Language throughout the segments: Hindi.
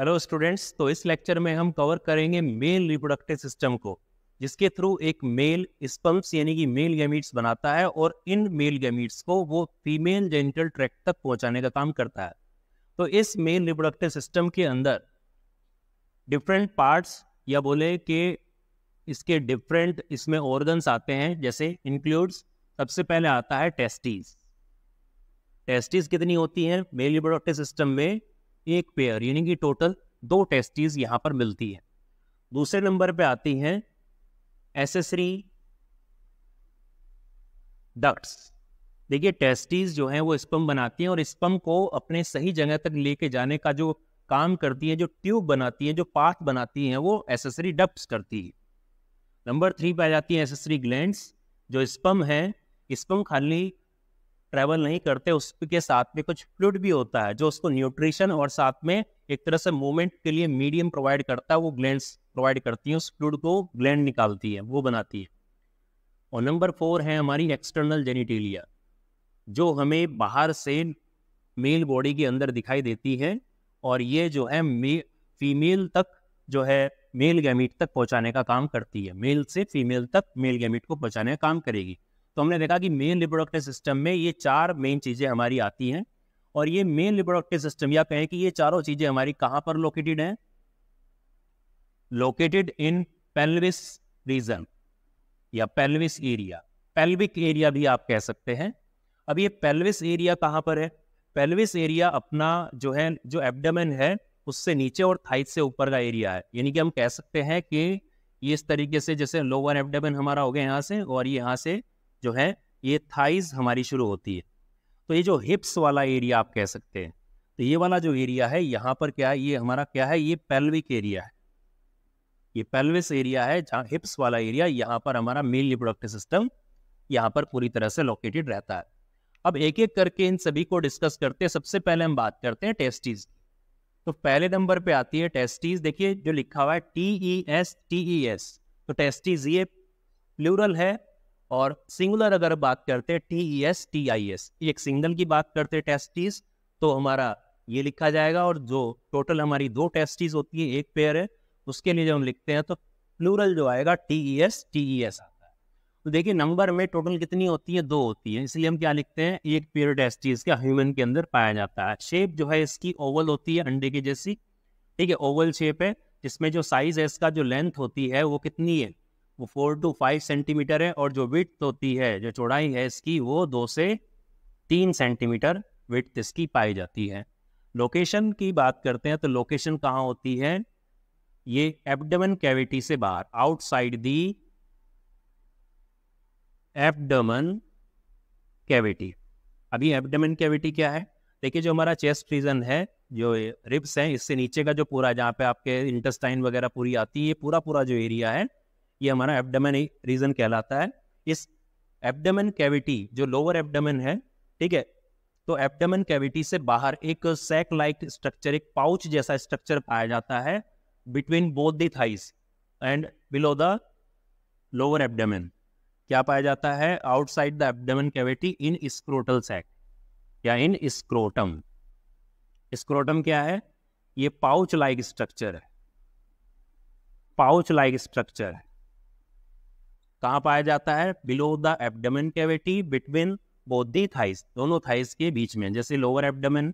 हेलो स्टूडेंट्स तो इस लेक्चर में हम कवर करेंगे मेल रिप्रोडक्टिव सिस्टम को जिसके थ्रू एक मेल स्पम्स यानी कि मेल गैमिट्स बनाता है और इन मेल गैमिट्स को वो फीमेल जेनिटल ट्रैक तक पहुंचाने का काम करता है तो इस मेल रिप्रोडक्टिव सिस्टम के अंदर डिफरेंट पार्ट्स या बोले कि इसके डिफरेंट इसमें ऑर्गन्स आते हैं जैसे इंक्लूड्स सबसे पहले आता है टेस्टीज टेस्टीज कितनी होती हैं मेल रिप्रोडक्टिव सिस्टम में एक पेयर यानी कि टोटल दो टेस्टीज यहाँ पर मिलती है दूसरे नंबर पे आती हैं एसेसरी डक्ट्स देखिए टेस्टीज जो है वो स्पम बनाती हैं और स्पम को अपने सही जगह तक लेके जाने का जो काम करती है जो ट्यूब बनाती है जो पाथ बनाती है वो एसेसरी डक्ट्स करती है नंबर थ्री पे आ जाती है एसेसरी ग्लैंड जो स्पम है स्पम खाली ट्रैवल नहीं करते उसके साथ में कुछ फ्लूड भी होता है जो उसको न्यूट्रिशन और साथ में एक तरह से मूवमेंट के लिए मीडियम प्रोवाइड करता है वो ग्लैंड प्रोवाइड करती हैं उस फ्लूड को ग्लैंड निकालती है वो बनाती है और नंबर फोर है हमारी एक्सटर्नल जेनिटेलिया जो हमें बाहर से मेल बॉडी के अंदर दिखाई देती है और ये जो है फीमेल तक जो है मेल गैमिट तक पहुंचाने का काम करती है मेल से फीमेल तक मेल गैमिट को पहुंचाने का काम करेगी तो हमने देखा कि मेन रिप्रोडक्टिव सिस्टम में ये चार मेन चीज़ें हमारी आती हैं और ये मेन रिप्रोडक्टिव सिस्टम या कहें कि ये चारों चीज़ें हमारी कहाँ पर लोकेटेड हैं लोकेटेड इन पेल्विस रीजन या पेल्विस एरिया पेल्विक एरिया भी आप कह सकते हैं अब ये पेल्विस एरिया कहाँ पर है पेल्विस एरिया अपना जो है जो एब्डोमेन है उससे नीचे और थाइस से ऊपर का एरिया है यानी कि हम कह सकते हैं कि ये इस तरीके से जैसे लोअर एब्डोमेन हमारा हो गया यहाँ से और ये यहाँ से जो है ये थाइज हमारी शुरू होती है तो ये जो हिप्स वाला एरिया आप कह सकते हैं तो ये वाला जो एरिया है यहाँ पर क्या है ये हमारा क्या है ये पेल्विक एरिया है ये पेल्विस एरिया है जहाँ हिप्स वाला एरिया यहाँ पर हमारा मेल रिप्रोडक्टिव सिस्टम यहाँ पर पूरी तरह से लोकेटेड रहता है अब एक एक करके इन सभी को डिस्कस करते हैं सबसे पहले हम बात करते हैं टेस्टीज तो पहले नंबर पे आती है टेस्टीज देखिए जो लिखा हुआ है T E S T E S तो टेस्टीज ये प्लूरल है और सिंगुलर अगर बात करते हैं T E S T I S एक सिंगल की बात करते हैं टेस्टिस तो हमारा ये लिखा जाएगा और जो टोटल हमारी दो टेस्टिस होती है एक पेयर है उसके लिए जब हम लिखते हैं तो प्लूरल जो आएगा T E S T E S आता है तो देखिए नंबर में टोटल कितनी होती है दो होती है इसलिए हम क्या लिखते हैं एक पेयर टेस्टिस का ह्यूमन के अंदर पाया जाता है शेप जो है इसकी ओवल होती है अंडे की जैसी ठीक है ओवल शेप है जिसमें जो साइज है इसका जो लेंथ होती है वो कितनी है वो फोर टू फाइव सेंटीमीटर है और जो विथ होती है जो चौड़ाई है इसकी वो दो से तीन सेंटीमीटर विथ इसकी पाई जाती है लोकेशन की बात करते हैं तो लोकेशन कहाँ होती है ये एबडमन कैविटी से बाहर आउटसाइड दी एबडमन कैविटी अभी एबडमन कैविटी क्या है देखिए जो हमारा चेस्ट रीजन है जो रिब्स हैं इससे नीचे का जो पूरा जहाँ पे आपके इंटेस्टाइन वगैरह पूरी आती है पूरा पूरा जो एरिया है ये हमारा एबडमन रीजन कहलाता है इस एबडमन कैविटी जो लोअर एबडमन है ठीक है तो एबडमन कैविटी से बाहर एक सैक लाइक स्ट्रक्चर एक पाउच जैसा स्ट्रक्चर पाया जाता है between both the thighs and below the lower abdomen क्या पाया जाता है outside the abdomen cavity in scrotal sac या इन स्क्रोटम स्क्रोटम क्या है ये पाउच लाइक स्ट्रक्चर है पाउच लाइक स्ट्रक्चर है कहाँ पाया जाता है below the abdomen cavity between both the thighs दोनों थाइस के बीच में जैसे लोअर एब्डोमेन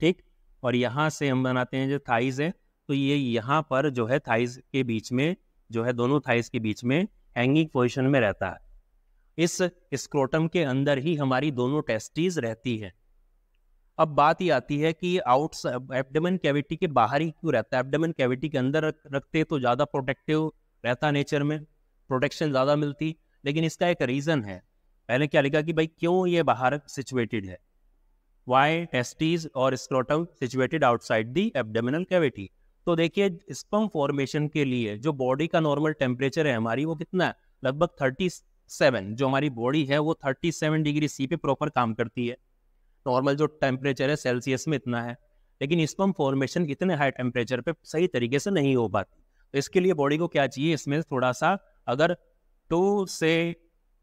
ठीक और यहाँ से हम बनाते हैं जो थाइस है तो ये यहाँ पर जो है थाइस के बीच में जो है दोनों थाइस के बीच में हैंगिंग पोजिशन में रहता है इस स्क्रोटम के अंदर ही हमारी दोनों टेस्टीज रहती है अब बात ये आती है कि आउट एब्डमन कैविटी के बाहर ही क्यों रहता है एब्डमन कैविटी के अंदर रखते तो ज़्यादा प्रोटेक्टिव रहता नेचर में प्रोटेक्शन ज़्यादा मिलती लेकिन इसका एक रीज़न है पहले क्या लिखा कि भाई क्यों ये बाहर सिचुएटेड है वाई टेस्टीज और scrotum situated outside the abdominal cavity तो देखिए स्पम फॉर्मेशन के लिए जो बॉडी का नॉर्मल टेम्परेचर है हमारी वो कितना है लगभग 37 जो हमारी बॉडी है वो 37 डिग्री सी पे प्रॉपर काम करती है नॉर्मल जो टेम्परेचर है सेल्सियस में इतना है लेकिन स्पम फॉर्मेशन इतने हाई टेम्परेचर पे सही तरीके से नहीं हो पाती तो इसके लिए बॉडी को क्या चाहिए इसमें थोड़ा सा अगर टू से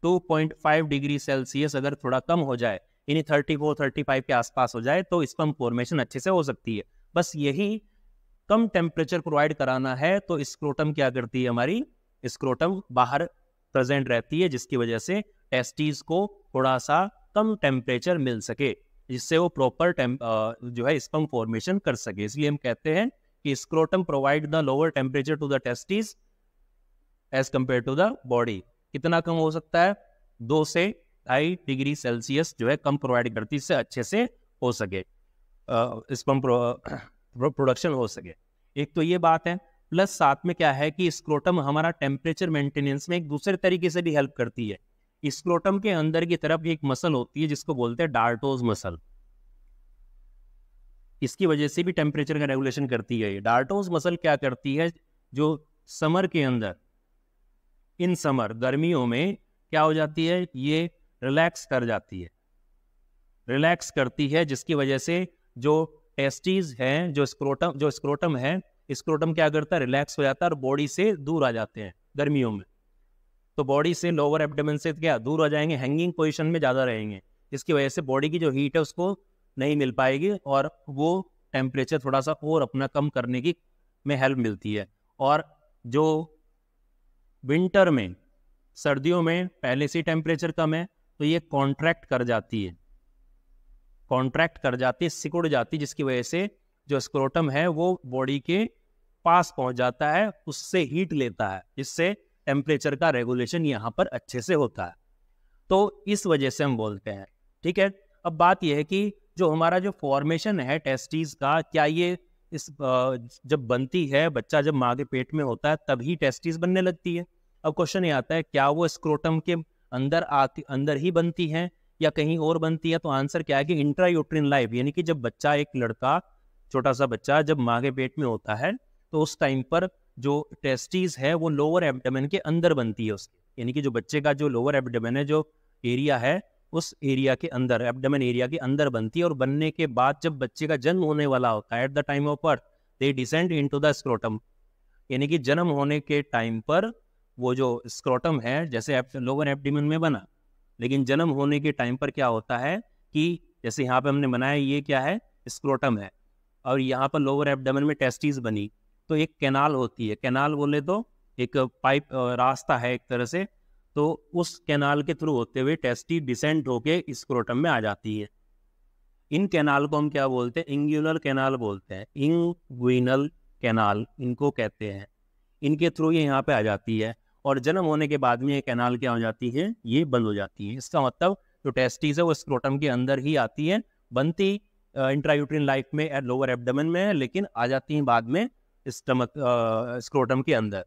2.5 डिग्री सेल्सियस अगर थोड़ा कम हो जाए यानी 34, 35 के आसपास हो जाए तो स्पम फॉर्मेशन अच्छे से हो सकती है बस यही कम टेम्परेचर प्रोवाइड कराना है तो स्क्रोटम क्या करती है हमारी स्क्रोटम बाहर प्रेजेंट रहती है जिसकी वजह से टेस्टीज को थोड़ा सा कम टेम्परेचर मिल सके जिससे वो प्रॉपर जो है स्पम फॉर्मेशन कर सके इसलिए हम कहते हैं कि scrotum provide the lower temperature to the testes as compare to the body कितना कम हो सकता है दो से ढाई डिग्री सेल्सियस जो है कम प्रोवाइड करती इससे अच्छे से हो सके स्पम प्रोडक्शन हो सके एक तो ये बात है प्लस साथ में क्या है कि स्क्रोटम हमारा टेम्परेचर मेंटेनेंस में एक दूसरे तरीके से भी हेल्प करती है स्क्रोटम के अंदर की तरफ एक मसल होती है जिसको बोलते हैं डार्टोज मसल इसकी वजह से भी टेम्परेचर का रेगुलेशन करती है डार्टोज मसल क्या करती है जो समर के अंदर इन समर गर्मियों में क्या हो जाती है ये रिलैक्स कर जाती है रिलैक्स करती है जिसकी वजह से जो टेस्टीज हैं जो स्क्रोटम जो स्क्रोटम है स्क्रोटम क्या करता है रिलैक्स हो जाता है और बॉडी से दूर आ जाते हैं गर्मियों में तो बॉडी से लोअर एबडोमेन से क्या दूर आ जाएंगे हैंगिंग पोजिशन में ज़्यादा रहेंगे जिसकी वजह से बॉडी की जो हीट है उसको नहीं मिल पाएगी और वो टेम्परेचर थोड़ा सा और अपना कम करने की में हेल्प मिलती है और जो विंटर में सर्दियों में पहले से टेम्परेचर कम है तो ये कॉन्ट्रैक्ट कर जाती है कॉन्ट्रैक्ट कर जाती है सिकुड़ जाती है जिसकी वजह से जो स्क्रोटम है वो बॉडी के पास पहुंच जाता है उससे हीट लेता है जिससे टेम्परेचर का रेगुलेशन यहाँ पर अच्छे से होता है तो इस वजह से हम बोलते हैं ठीक है अब बात यह है कि जो हमारा जो फॉर्मेशन है टेस्टीज का क्या ये इस जब बनती है बच्चा जब माँ के पेट में होता है तभी टेस्टीज बनने लगती है अब क्वेश्चन ये आता है क्या वो स्क्रोटम के अंदर आती अंदर ही बनती है या कहीं और बनती है तो आंसर क्या है कि इंट्रा यूट्रिन लाइफ यानी कि जब बच्चा एक लड़का छोटा सा बच्चा जब माँ के पेट में होता है तो उस टाइम पर जो टेस्टीज है वो लोअर एबडमेन के अंदर बनती है उसकी यानी कि जो बच्चे का जो लोअर एबडमेन है जो एरिया है उस एरिया के अंदर एबडमेन एरिया के अंदर बनती है और बनने के बाद जब बच्चे का जन्म होने वाला होता है at the time of birth they descend into the scrotum यानी कि जन्म होने के टाइम पर वो जो स्क्रोटम है जैसे लोअर एपडिमन में बना लेकिन जन्म होने के टाइम पर क्या होता है कि जैसे यहाँ पे हमने बनाया ये क्या है स्क्रोटम है और यहाँ पर लोअर एपडमन में टेस्टिस बनी तो एक कैनाल होती है कैनाल बोले तो एक पाइप रास्ता है एक तरह से तो उस कैनाल के थ्रू होते हुए टेस्टी डिसेंट होके स्क्रोटम में आ जाती है इन कैनाल को हम क्या बोलते हैं इंग्यूनल कैनाल बोलते हैं इंग्विनल कैनाल इनको कहते हैं इनके थ्रू ये यहाँ पे आ जाती है और जन्म होने के बाद में ये कैनाल क्या हो जाती है ये बंद हो जाती है इसका मतलब जो टेस्टिस है वो स्क्रोटम के अंदर ही आती है बनती इंट्रायूट्रिन लाइफ में एट लोअर एबडमन में लेकिन आ जाती हैं बाद में स्टमक स्क्रोटम के अंदर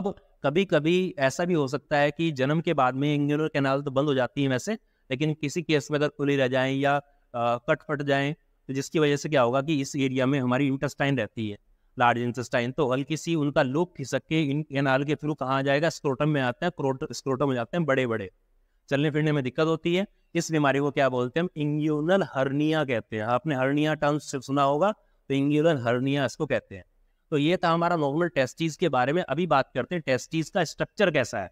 अब कभी कभी ऐसा भी हो सकता है कि जन्म के बाद में इंग्यूलर कैनाल तो बंद हो जाती है वैसे लेकिन किसी केस में अगर खुली रह जाए या कट फट जाए तो जिसकी वजह से क्या होगा कि इस एरिया में हमारी इंटेस्टाइन रहती है लार्ज इंटेस्टाइन तो हल्की सी उनका लूप खिसक के इन कैनाल के थ्रू कहाँ जाएगा स्क्रोटम में आते हैं स्क्रोटम में जाते हैं बड़े बड़े चलने फिरने में दिक्कत होती है इस बीमारी को क्या बोलते हैं हम इंग्यूनल हर्निया कहते हैं आपने हर्निया टर्म सुना होगा तो इंग्यूनल हर्निया इसको कहते हैं तो ये था हमारा नॉर्मल टेस्टीज के बारे में अभी बात करते हैं टेस्टीज का स्ट्रक्चर कैसा है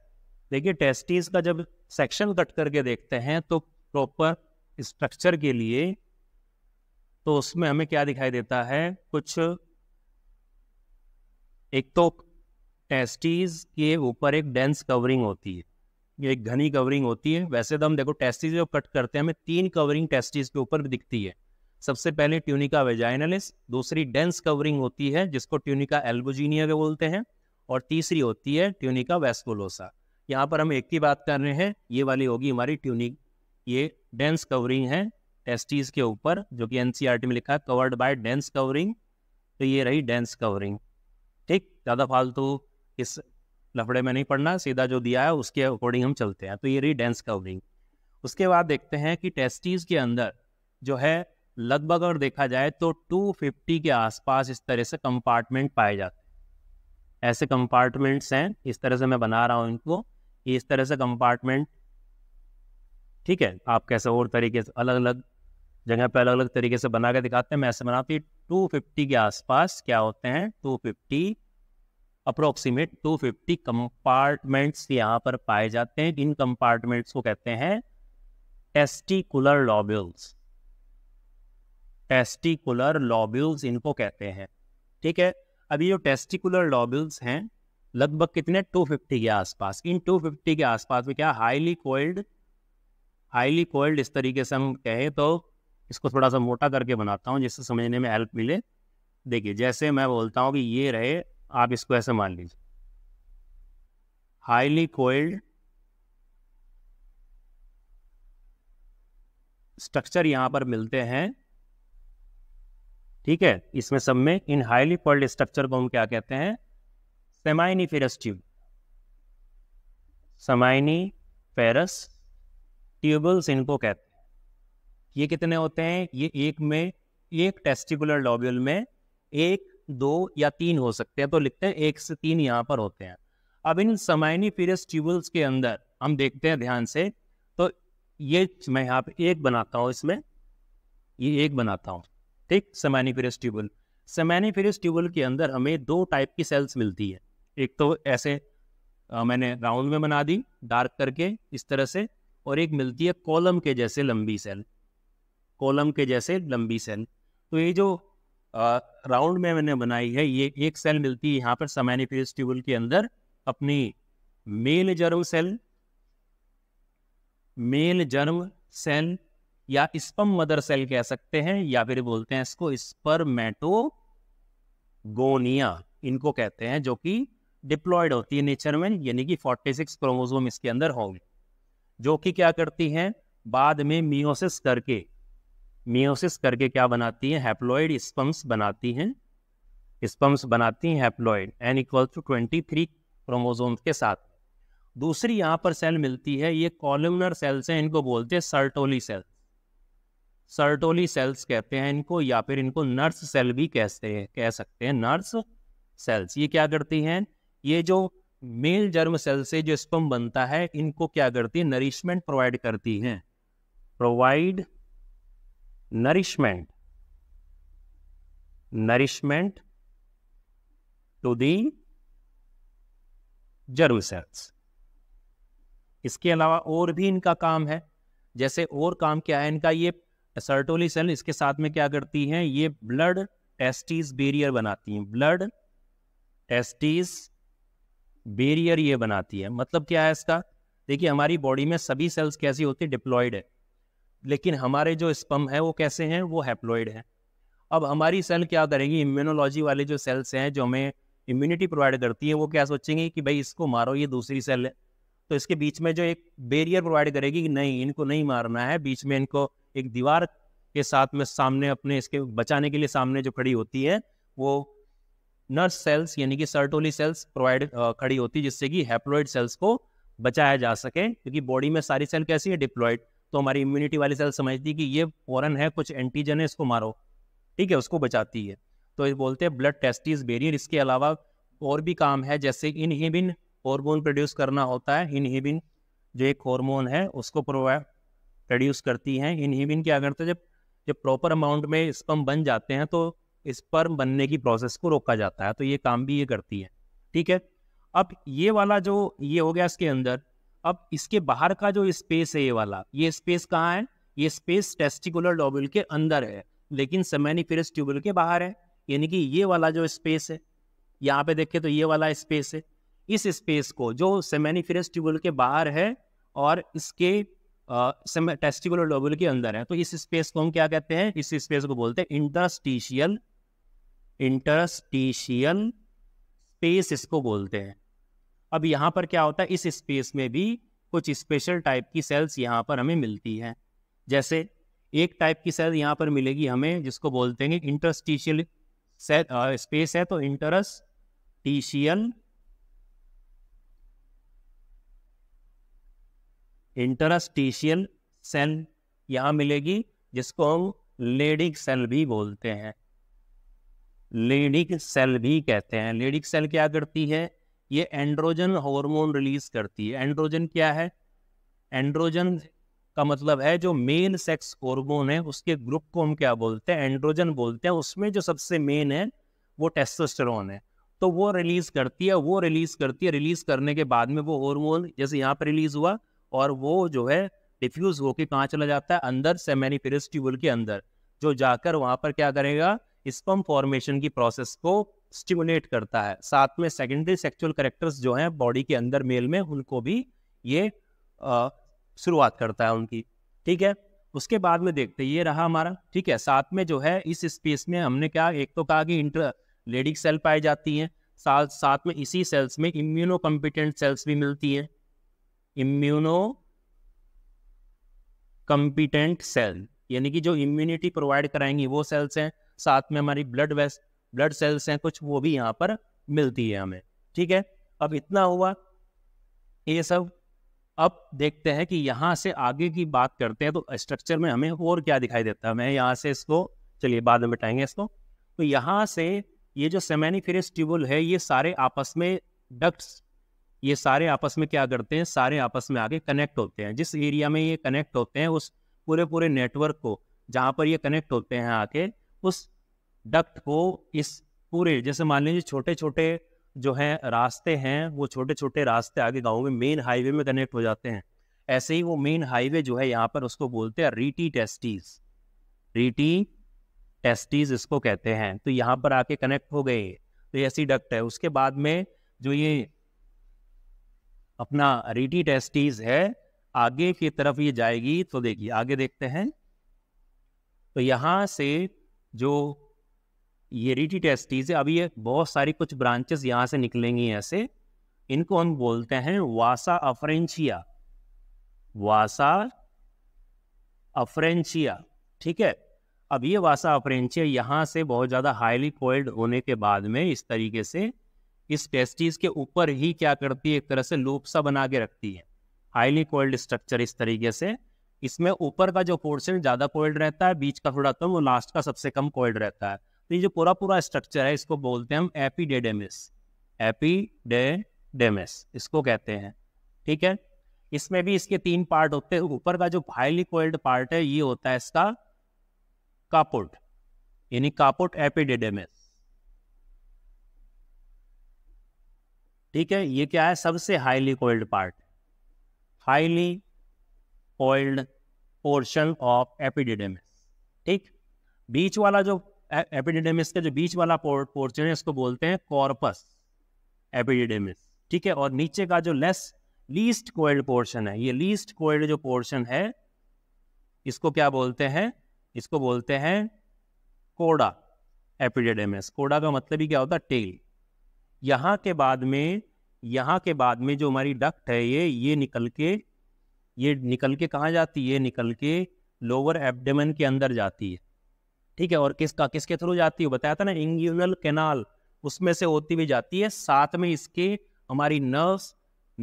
देखिए टेस्टीज का जब सेक्शन कट करके देखते हैं तो प्रॉपर स्ट्रक्चर के लिए तो उसमें हमें क्या दिखाई देता है कुछ एक तो टेस्टीज के ऊपर एक डेंस कवरिंग होती है ये एक घनी कवरिंग होती है वैसे तो हम देखो टेस्टीज जो कट करते हैं हमें तीन कवरिंग टेस्टीज के ऊपर दिखती है सबसे पहले ट्यूनिका वेजाइनलिस दूसरी डेंस कवरिंग होती है जिसको ट्यूनिका एल्बोजीनिया के बोलते हैं और तीसरी होती है ट्यूनिका वेस्कुलोसा यहाँ पर हम एक की बात कर रहे हैं ये वाली होगी हमारी ट्यूनिक ये डेंस कवरिंग है टेस्टीज के ऊपर जो कि एनसीआर e में लिखा है कवर्ड बाय डेंस कवरिंग तो ये रही डेंस कवरिंग ठीक ज़्यादा फालतू इस लफड़े में नहीं पड़ना सीधा जो दिया है उसके अकॉर्डिंग हम चलते हैं तो ये रही डेंस कवरिंग उसके बाद देखते हैं कि टेस्टीज के अंदर जो है लगभग अगर देखा जाए तो 250 के आसपास इस तरह से कंपार्टमेंट पाए जाते हैं ऐसे कंपार्टमेंट्स हैं इस तरह से मैं बना रहा हूँ इनको इस तरह से कंपार्टमेंट ठीक है आप कैसे और तरीके से अलग अलग जगह पे अलग अलग तरीके से बना के दिखाते हैं मैं ऐसे बनाती टू फिफ्टी के आसपास क्या होते हैं two fifty approximate two fifty compartments यहाँ पर पाए जाते हैं इन कंपार्टमेंट्स को कहते हैं टेस्टिकुलर लॉब्यूल्स टेस्टिकुलर लॉब्यूल्स इनको कहते हैं ठीक है अभी जो टेस्टिकुलर लॉब्यूल्स हैं लगभग कितने 250 के आसपास इन 250 के आसपास में क्या हाईली कोल्ड हाईली कोल्ड इस तरीके से हम कहें तो इसको थोड़ा सा मोटा करके बनाता हूँ जिससे समझने में हेल्प मिले देखिए जैसे मैं बोलता हूँ कि ये रहे आप इसको ऐसे मान लीजिए हाईली कोइल्ड स्ट्रक्चर यहाँ पर मिलते हैं ठीक है इसमें सब में इन हाईली कोल्ड स्ट्रक्चर को हम क्या कहते हैं seminiferous tube seminiferous tubules इनको कहते हैं ये कितने होते हैं ये एक में एक टेस्टिकुलर लॉब्यूल में एक दो या तीन हो सकते हैं तो लिखते हैं एक से तीन यहाँ पर होते हैं अब इन समायनी पीरियस ट्यूबल्स के अंदर हम देखते हैं ध्यान से तो ये मैं यहाँ पे एक बनाता हूँ इसमें ये एक बनाता हूँ ठीक समायनी पीरियस ट्यूबल समायनी पीरियस ट्यूबल के अंदर हमें दो टाइप की सेल्स मिलती है एक तो ऐसे आ, मैंने राउंड में बना दी डार्क करके इस तरह से और एक मिलती है कॉलम के जैसे लंबी सेल कॉलम के जैसे लंबी सेल तो ये जो राउंड में मैंने बनाई है ये एक सेल मिलती है यहाँ पर सामान्य फेस्टिवल के अंदर अपनी male germ cell male germ cell या स्पम मदर सेल कह सकते हैं या फिर बोलते हैं इसको स्पर्मेटो गोनिया इनको कहते हैं जो कि डिप्लॉयड होती है नेचर में यानी कि 46 सिक्स क्रोमोजोम इसके अंदर होंगे जो कि क्या करती हैं बाद में मियोसिस करके मियोसिस करके क्या बनाती है हैप्लॉइड स्पम्स बनाती हैं स्पम्स बनाती हैं haploid n equal to twenty three chromosomes के साथ दूसरी यहाँ पर सेल मिलती है ये कॉलमनर सेल्स हैं इनको बोलते हैं सर्टोली सेल्स सर्टोली सेल्स कहते हैं इनको या फिर इनको नर्स सेल भी कहते हैं कह सकते हैं नर्स सेल्स ये क्या करती हैं ये जो मेल जर्म सेल से जो स्पम बनता है इनको क्या करती है नरिशमेंट प्रोवाइड करती हैं provide nourishment nourishment to the germ cells इसके अलावा और भी इनका काम है जैसे और काम क्या है इनका ये सर्टोली सेल इसके साथ में क्या करती हैं ये ब्लड टेस्टिस बेरियर बनाती हैं ब्लड टेस्टिस बेरियर ये बनाती है मतलब क्या है इसका देखिए हमारी बॉडी में सभी सेल्स कैसी होती है डिप्लॉयड है लेकिन हमारे जो स्पम है वो कैसे हैं वो हैप्लॉइड हैं अब हमारी सेल क्या करेंगी इम्यूनोलॉजी वाले जो सेल्स हैं जो हमें इम्यूनिटी प्रोवाइड करती है वो क्या सोचेंगे कि भाई इसको मारो ये दूसरी सेल है तो इसके बीच में जो एक बेरियर प्रोवाइड करेगी कि नहीं इनको नहीं मारना है बीच में इनको एक दीवार के साथ में सामने अपने इसके बचाने के लिए सामने जो खड़ी होती है वो नर्स सेल्स यानी कि सर्टोली सेल्स प्रोवाइड खड़ी होती है जिससे कि हैप्लोइड सेल्स को बचाया जा सके क्योंकि बॉडी में सारी सेल कैसी है डिप्लॉयड तो हमारी इम्यूनिटी वाली सेल समझती कि ये फॉरन है कुछ एंटीजन है इसको मारो ठीक है उसको बचाती है तो ये बोलते हैं ब्लड टेस्टिस बेरियर इसके अलावा और भी काम है जैसे इनहिबिन हॉर्मोन प्रोड्यूस करना होता है इनहिबिन जो एक हॉर्मोन है उसको प्रोड्यूस करती हैं इनहिबिन क्या करते हैं जब जब प्रॉपर अमाउंट में स्पर्म बन जाते हैं तो स्पर्म बनने की प्रोसेस को रोका जाता है तो ये काम भी ये करती है ठीक है अब ये वाला जो ये हो गया इसके अंदर अब इसके बाहर का जो स्पेस है ये वाला ये स्पेस कहाँ है ये स्पेस टेस्टिकुलर लोब्यूल के अंदर है लेकिन फिर ट्यूबल के बाहर है यानी कि ये वाला जो स्पेस है यहाँ पे देखे तो ये वाला स्पेस है इस स्पेस को जो फिर ट्यूबल के बाहर है और इसके टेस्टिकुलर लोब्यूल के अंदर है तो इस स्पेस को हम क्या कहते हैं इस स्पेस को बोलते हैं इंटरस्टिशियल इंटरस्टिशियल स्पेस इसको बोलते हैं अब यहाँ पर क्या होता है इस स्पेस में भी कुछ स्पेशल टाइप की सेल्स यहाँ पर हमें मिलती हैं जैसे एक टाइप की सेल यहाँ पर मिलेगी हमें जिसको बोलते हैं इंटरस्टिशियल स्पेस है तो इंटरस्टिशियल इंटरस्टिशियल सेल यहाँ मिलेगी जिसको हम लेडिक सेल भी बोलते हैं लेडिक सेल भी कहते हैं लेडिक सेल क्या करती है ये एंड्रोजन हार्मोन रिलीज करती है एंड्रोजन क्या है एंड्रोजन का मतलब है जो मेन सेक्स हार्मोन है उसके ग्रुप को हम क्या बोलते हैं एंड्रोजन बोलते हैं उसमें जो सबसे मेन है वो टेस्टोस्टेरोन है तो वो रिलीज करती है वो रिलीज करती है रिलीज करने के बाद में वो हार्मोन जैसे यहाँ पर रिलीज हुआ और वो जो है डिफ्यूज होकर कहाँ चला जाता है अंदर सेमेनिफेरिस ट्यूबल के अंदर जो जाकर वहां पर क्या करेगा स्पम फॉर्मेशन की प्रोसेस को स्टिमुलेट करता है साथ में सेकेंडरी सेक्चुअल करेक्टर्स जो हैं बॉडी के अंदर मेल में उनको भी ये शुरुआत करता है उनकी ठीक है उसके बाद में देखते ये रहा हमारा ठीक है साथ में जो है इस स्पेस में हमने क्या एक तो कहा कि इंटर लेडिक सेल पाई जाती हैं साथ साथ में इसी सेल्स में इम्यूनो कम्पिटेंट सेल्स भी मिलती हैं इम्यूनो कम्पिटेंट सेल यानी कि जो इम्यूनिटी प्रोवाइड कराएंगी वो सेल्स हैं साथ में हमारी ब्लड वेस्ट ब्लड सेल्स हैं कुछ वो भी यहाँ पर मिलती है हमें ठीक है अब इतना हुआ ये सब अब देखते हैं कि यहाँ से आगे की बात करते हैं तो स्ट्रक्चर में हमें और क्या दिखाई देता है मैं यहाँ से इसको चलिए बाद में बिठाएंगे इसको तो यहाँ से ये जो सेमेनिफेरस ट्यूबल है ये सारे आपस में डक्ट्स ये सारे आपस में क्या करते हैं सारे आपस में आगे कनेक्ट होते हैं जिस एरिया में ये कनेक्ट होते हैं उस पूरे पूरे नेटवर्क को जहाँ पर ये कनेक्ट होते हैं आके उस डक्ट को इस पूरे जैसे मान लीजिए छोटे छोटे जो है रास्ते हैं वो छोटे छोटे रास्ते आगे गाँव में मेन हाईवे में कनेक्ट हो जाते हैं ऐसे ही वो मेन हाईवे जो है यहाँ पर उसको बोलते हैं रीटी टेस्टीज रीटी टेस्टीज इसको कहते हैं तो यहाँ पर आके कनेक्ट हो गए तो ये ऐसी डक्ट है उसके बाद में जो ये अपना रीटी टेस्टीज है आगे की तरफ ये जाएगी तो देखिए आगे देखते हैं तो यहाँ से जो ये रीटी टेस्टीज है अभी ये बहुत सारी कुछ ब्रांचेस यहाँ से निकलेंगी ऐसे इनको हम बोलते हैं वासा अफ्रेंशिया वासा अफ्रेंशिया ठीक है अब ये वासा अफ्रेंचिया यहाँ से बहुत ज़्यादा हाईली कोल्ड होने के बाद में इस तरीके से इस टेस्टीज के ऊपर ही क्या करती है एक तरह से लोपसा बना के रखती है हाईली कोल्ड स्ट्रक्चर इस तरीके से इसमें ऊपर का जो पोर्शन ज़्यादा कोल्ड रहता है बीच का थोड़ा कम वो लास्ट का सबसे कम कोल्ड रहता है तो ये जो पूरा पूरा स्ट्रक्चर है इसको बोलते हैं हम एपीडेडेमिस एपीडेडेमिस इसको कहते हैं ठीक है इसमें भी इसके तीन पार्ट होते हैं ऊपर का जो हाईली कोल्ड पार्ट है ये होता है इसका कापुट यानी कापुट एपीडेडेमिस ठीक है ये क्या है सबसे highly coiled part highly coiled portion of epididymis ठीक बीच वाला जो एपिडिडेमिस का जो बीच वाला पोर्चन है इसको बोलते हैं कॉर्पस एपिडिडेमिस ठीक है और नीचे का जो लेस लीस्ट कोएल्ड पोर्शन है ये लीस्ट कोएल्ड जो पोर्शन है इसको क्या बोलते हैं इसको बोलते हैं कोडा एपिडेडेमिस कोडा का मतलब ही क्या होता है टेल यहाँ के बाद में यहाँ के बाद में जो हमारी डक्ट है ये ये निकल के ये निकल के कहाँ जाती है निकल के लोअर एपडेमन के अंदर जाती है ठीक है और किसका किसके थ्रू जाती है बताया था ना इंग्यूनल कैनाल उसमें से होती भी जाती है साथ में इसके हमारी नर्व्स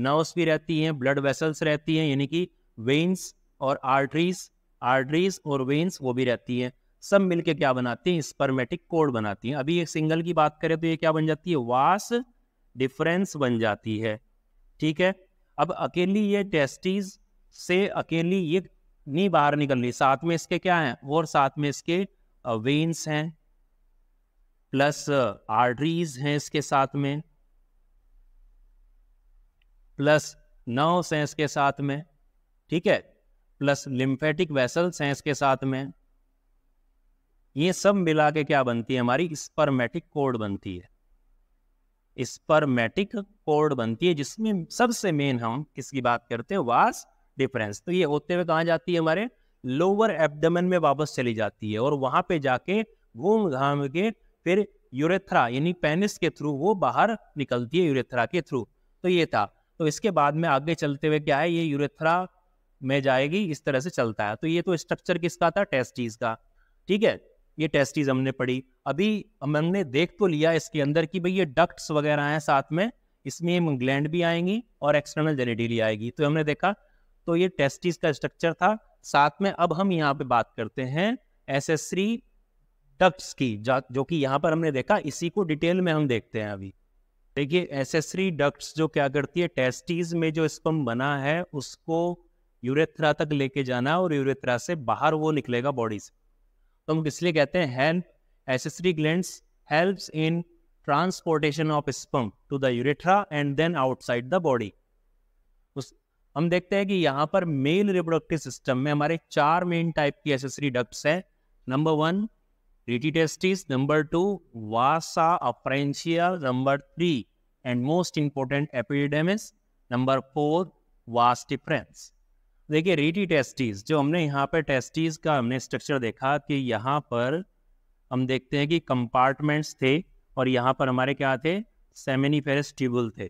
नर्व्स भी रहती हैं ब्लड वेसल्स रहती हैं यानी कि वेन्स और आर्टरीज आर्टरीज और वेन्स वो भी रहती हैं सब मिलके क्या बनाती हैं स्पर्मेटिक कोड बनाती हैं अभी एक सिंगल की बात करें तो ये क्या बन जाती है वास डिफरेंस बन जाती है ठीक है अब अकेली ये टेस्टीज से अकेली ये नहीं बाहर निकल रही साथ में इसके क्या है और साथ में इसके वेन्स हैं प्लस आर्टरीज हैं इसके साथ में प्लस नर्व्स हैं इसके साथ में ठीक है प्लस लिम्फेटिक वेसल्स हैं इसके साथ में ये सब मिला के क्या बनती है हमारी स्पर्मेटिक कोड बनती है स्पर्मेटिक कोड बनती है जिसमें सबसे मेन हम किसकी बात करते हैं वास डिफरेंस तो ये होते हुए कहाँ जाती है हमारे लोअर एब्डमन में वापस चली जाती है और वहां पे जाके घूम घाम के फिर यूरेथ्रा यानी पेनिस के थ्रू वो बाहर निकलती है यूरेथ्रा के थ्रू तो ये था तो इसके बाद में आगे चलते हुए क्या है ये यूरेथ्रा में जाएगी इस तरह से चलता है तो ये तो स्ट्रक्चर किसका था टेस्टीज का ठीक है ये टेस्टीज हमने पढ़ी अभी हमने देख तो लिया इसके अंदर कि भाई ये डक्ट्स वगैरह हैं साथ में इसमें ग्लैंड भी आएंगी और एक्सटर्नल जेनेटिली आएगी तो हमने देखा तो ये टेस्टिस का स्ट्रक्चर था साथ में अब हम यहाँ पे बात करते हैं एसेसरी डक्ट्स की जो कि यहाँ पर हमने देखा इसी को डिटेल में हम देखते हैं अभी देखिए एसेसरी डक्ट्स जो क्या करती है टेस्टीज में जो स्पम बना है उसको यूरेथ्रा तक लेके जाना और यूरेथ्रा से बाहर वो निकलेगा बॉडी से तो हम इसलिए कहते हैं help accessory gland help in transportation of sperm to the urethra and then outside the body हम देखते हैं कि यहाँ पर मेल रिप्रोडक्टिव सिस्टम में हमारे चार मेन टाइप की एसेसरी डक्ट्स हैं number one rete testis number two vasa efferentia number three and most important epididymis number four vas deferens देखिए रिटी टेस्टिस जो हमने यहाँ पर टेस्टिस का हमने स्ट्रक्चर देखा कि यहाँ पर हम देखते हैं कि कंपार्टमेंट्स थे और यहाँ पर हमारे क्या थे सेमेनीफेरस ट्यूबल थे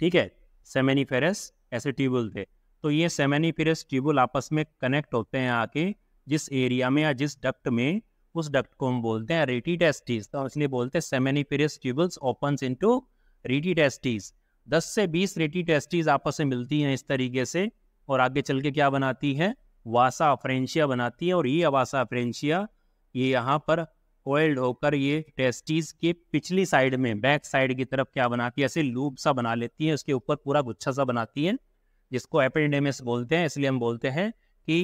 ठीक है सेमिनिफेरस ऐसे ट्यूबल थे तो ये सेमेनिफेरस ट्यूबल आपस में कनेक्ट होते हैं आके जिस एरिया में या जिस डक्ट में उस डक्ट को हम बोलते हैं रेटिटेस्टिस तो इसलिए बोलते हैं seminiferous tubules open into rete testis दस से 20 रेटिटेस्टिस आपस में मिलती हैं इस तरीके से और आगे चल के क्या बनाती है वासा अफ्रेंशिया बनाती है और ये वासा अफ्रेंशिया ये यहाँ पर कोल्ड होकर ये टेस्टिस के पिछली साइड में बैक साइड की तरफ क्या बनाती है ऐसे लूप सा बना लेती है उसके ऊपर पूरा गुच्छा सा बनाती है जिसको एपिडेमिस बोलते हैं इसलिए हम बोलते हैं कि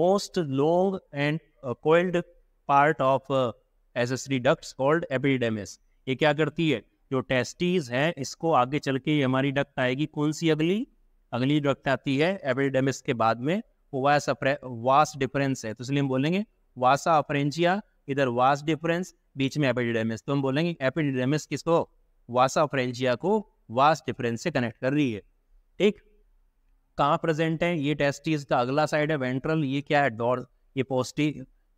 most long and coiled part of accessory ducts called epididymis ये क्या करती है जो टेस्टीज है इसको आगे चल के हमारी डक्ट आएगी कौन सी अगली अगली डक्ट आती है एपिडेमिस के बाद में वास वास डिफरेंस है तो इसलिए हम बोलेंगे वासा अपरेंजिया इधर वास डिफरेंस बीच में एपिडिडेमिस तो हम बोलेंगे एपिडिडेमिस किसको वासा फ्रेंजिया को वास डिफरेंस से कनेक्ट कर रही है ठीक कहाँ प्रेजेंट है ये टेस्टिस का अगला साइड है वेंट्रल ये क्या है डॉर ये पोस्टी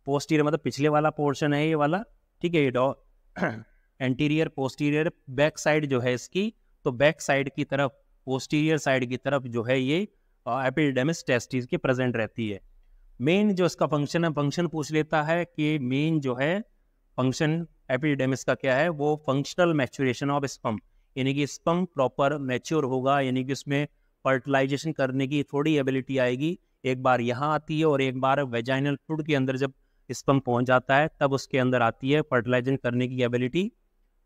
पोस्टीरियर मतलब पिछले वाला पोर्शन है ये वाला ठीक है ये डॉ एंटीरियर पोस्टीरियर बैक साइड जो है इसकी तो बैक साइड की तरफ पोस्टीरियर साइड की तरफ जो है ये एपिडेमिस टेस्टिस की प्रेजेंट रहती है मेन जो इसका फंक्शन है फंक्शन पूछ लेता है कि मेन जो है फंक्शन एपिडेमिस का क्या है वो फंक्शनल मैच्योरेशन ऑफ स्पम यानी कि स्पम प्रॉपर मैच्योर होगा यानी कि उसमें फर्टिलाइजेशन करने की थोड़ी एबिलिटी आएगी एक बार यहाँ आती है और एक बार वेजाइनल फ्लूड के अंदर जब स्पम पहुँच जाता है तब उसके अंदर आती है फर्टिलाइजेशन करने की एबिलिटी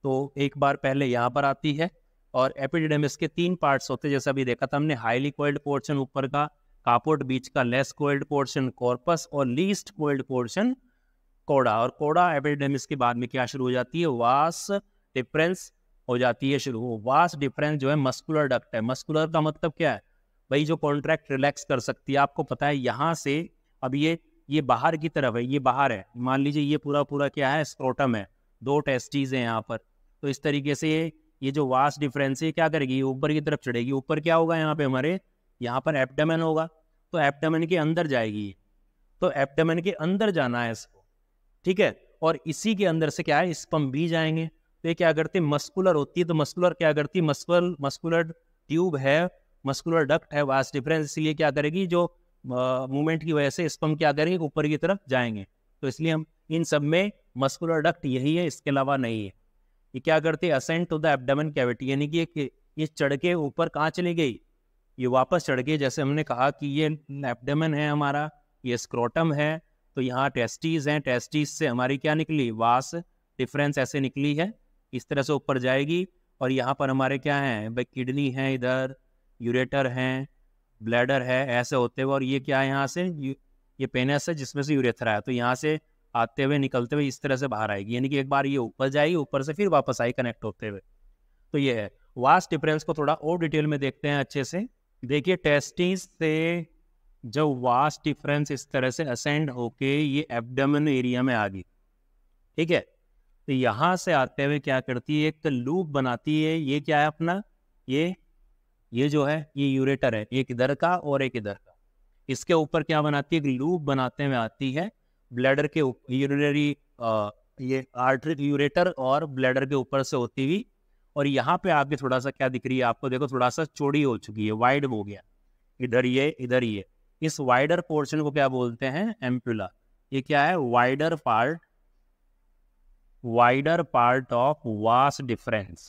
तो एक बार पहले यहाँ पर आती है और एपिडेमिस के तीन पार्ट्स होते हैं जैसे अभी देखा था हमने हाईली कोल्ड पोर्शन ऊपर का कापोट बीच का लेस कोल्ड पोर्शन कॉर्पस और लीस्ट कोल्ड पोर्शन कोड़ा और कोड़ा एपिडेमिस के बाद में क्या शुरू हो जाती है वास डिफरेंस हो जाती है शुरू वास डिफरेंस जो है मस्कुलर डक्ट है मस्कुलर का मतलब क्या है भाई जो कॉन्ट्रैक्ट रिलैक्स कर सकती है आपको पता है यहाँ से अब ये ये बाहर की तरफ है ये बाहर है मान लीजिए ये पूरा पूरा क्या है स्क्रोटम है दो टेस्टीज हैं यहाँ पर तो इस तरीके से ये जो वास डिफरेंस है क्या करेगी ऊपर की तरफ चढ़ेगी ऊपर क्या होगा यहाँ पे हमारे यहाँ पर एप्टमन होगा तो एप्टमन के अंदर जाएगी तो एप्टमन के अंदर जाना है इसको ठीक है और इसी के अंदर से क्या है स्पम भी जाएंगे तो ये क्या करती मस्कुलर होती है तो मस्कुलर क्या करती है मस्कुलर मस्कुलर ट्यूब है मस्कुलर डक्ट है वास्ट डिफरेंस इसलिए क्या करेगी जो मूवमेंट की वजह से स्पम क्या करेंगे ऊपर की तरफ जाएंगे तो इसलिए हम इन सब में मस्कुलर डक्ट यही है इसके अलावा नहीं है ये क्या करती है ascent to the abdomen cavity यानी कि ये चढ़ के ऊपर कहाँ चली गई ये वापस चढ़ के जैसे हमने कहा कि ये एपडेमन है हमारा ये स्क्रोटम है तो यहाँ टेस्टीज हैं टेस्टीज से हमारी क्या निकली वास डिफरेंस ऐसे निकली है इस तरह से ऊपर जाएगी और यहाँ पर हमारे क्या हैं भाई किडनी है इधर यूरेटर हैं ब्लैडर है ऐसे होते हुए और ये क्या है यहाँ से ये पेनस है जिसमें से यूरेथरा है तो यहाँ से आते हुए निकलते हुए इस तरह से बाहर आएगी यानी कि एक बार ये ऊपर जाएगी ऊपर से फिर वापस आई कनेक्ट होते हुए तो ये है वास्ट डिफरेंस को थोड़ा और डिटेल में देखते हैं अच्छे से देखिए टेस्टिस से जो वास्ट डिफरेंस इस तरह से असेंड होके ये एबडमिन एरिया में आ गई ठीक है तो यहाँ से आते हुए क्या करती है एक लूप बनाती है ये क्या है अपना ये ये जो है ये यूरेटर है एक इधर का और एक इधर का इसके ऊपर क्या बनाती है एक लूप बनाते हुए आती है ब्लैडर के यूरिनरी ये आर्टरी यूरेटर और ब्लैडर के ऊपर से होती हुई और यहाँ पे आपके थोड़ा सा क्या दिख रही है आपको देखो थोड़ा सा चौड़ी हो चुकी है वाइड हो गया इधर ये इधर ये इस वाइडर पोर्शन को क्या बोलते हैं एम्पुला ये क्या है wider part wider part of vas deferens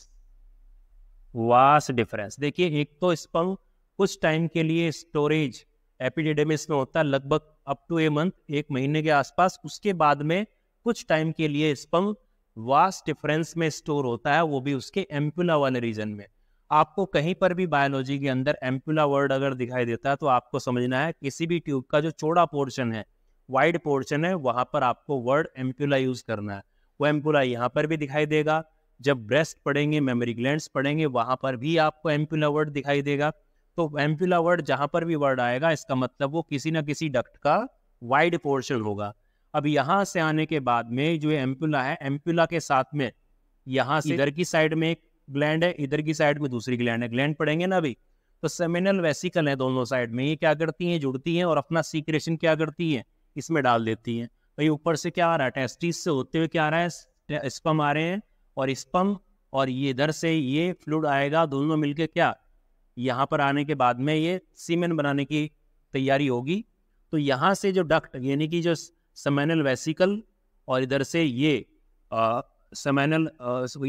vas deferens देखिए एक तो स्पंग कुछ टाइम के लिए स्टोरेज एपिडेडेमिस में होता है लगभग अप टू ए मंथ एक महीने के आसपास उसके बाद में कुछ टाइम के लिए स्पंग वास्ट डिफरेंस में स्टोर होता है वो भी उसके एम्पुला वाले रीजन में आपको कहीं पर भी बायोलॉजी के अंदर एम्पुला वर्ड अगर दिखाई देता है तो आपको समझना है किसी भी ट्यूब का जो चौड़ा पोर्शन है वाइड पोर्शन है वहां पर आपको वर्ड एम्पुला यूज करना है वो एम्पुला यहाँ पर भी दिखाई देगा जब ब्रेस्ट पढ़ेंगे मेमोरी ग्लैंड पढ़ेंगे वहां पर भी आपको एम्पुला वर्ड दिखाई देगा तो एम्पुला वर्ड जहां पर भी वर्ड आएगा इसका मतलब वो किसी ना किसी डक्ट का वाइड पोर्शन होगा अब यहाँ से आने के बाद में जो एम्पुला है एम्पुला के साथ में यहाँ से इधर की साइड में एक ग्लैंड है इधर की साइड में दूसरी ग्लैंड है ग्लैंड पड़ेंगे ना अभी तो सेमिनल वेसिकल है दोनों साइड में ये क्या करती हैं जुड़ती हैं और अपना सीक्रेशन क्या करती है इसमें डाल देती हैं भाई तो ऊपर से क्या आ रहा है टेस्टिस से होते हुए क्या आ रहा है स्पम आ रहे हैं और स्पम और ये इधर से ये फ्लूड आएगा दोनों मिलके क्या यहाँ पर आने के बाद में ये सीमेन बनाने की तैयारी होगी तो यहाँ से जो डक्ट यानी कि जो सेमेनल वेसिकल और इधर से ये सेमेनल